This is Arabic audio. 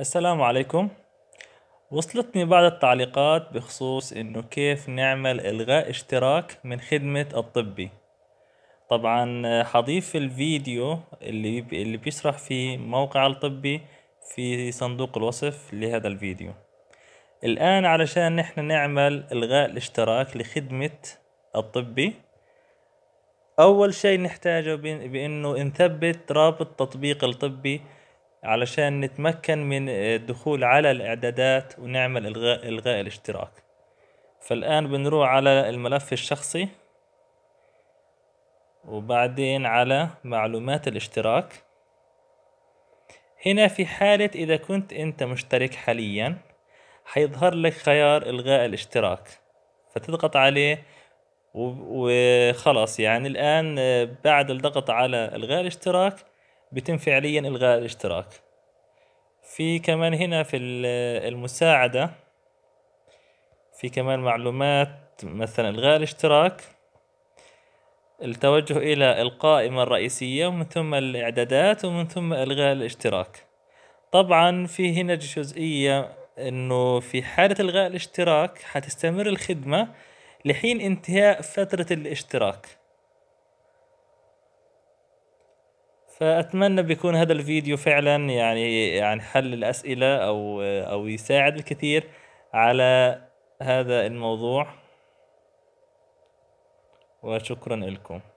السلام عليكم وصلتني بعض التعليقات بخصوص انه كيف نعمل الغاء اشتراك من خدمة الطبي طبعا حضيف الفيديو اللي اللي بيشرح فيه موقع الطبي في صندوق الوصف لهذا الفيديو الان علشان نحن نعمل الغاء الاشتراك لخدمة الطبي اول شيء نحتاجه بانه نثبت رابط تطبيق الطبي علشان نتمكن من آه، الدخول على الاعدادات ونعمل الغاء الغاء الاشتراك فالان بنروح على الملف الشخصي وبعدين على معلومات الاشتراك هنا في حالة إذا كنت أنت مشترك حاليا هيظهر لك خيار إلغاء الاشتراك فتضغط عليه وخلاص يعني الآن آه، بعد الضغط على إلغاء الاشتراك بيتم فعليا إلغاء الاشتراك في كمان هنا في المساعدة في كمان معلومات مثلا إلغاء الاشتراك التوجه إلى القائمة الرئيسية ومن ثم الإعدادات ومن ثم إلغاء الاشتراك طبعا في هنا جزئية إنه في حالة إلغاء الاشتراك حتستمر الخدمة لحين انتهاء فترة الاشتراك فاتمنى بيكون هذا الفيديو فعلا يعني يعني حل الاسئله او او يساعد الكثير على هذا الموضوع وشكرا لكم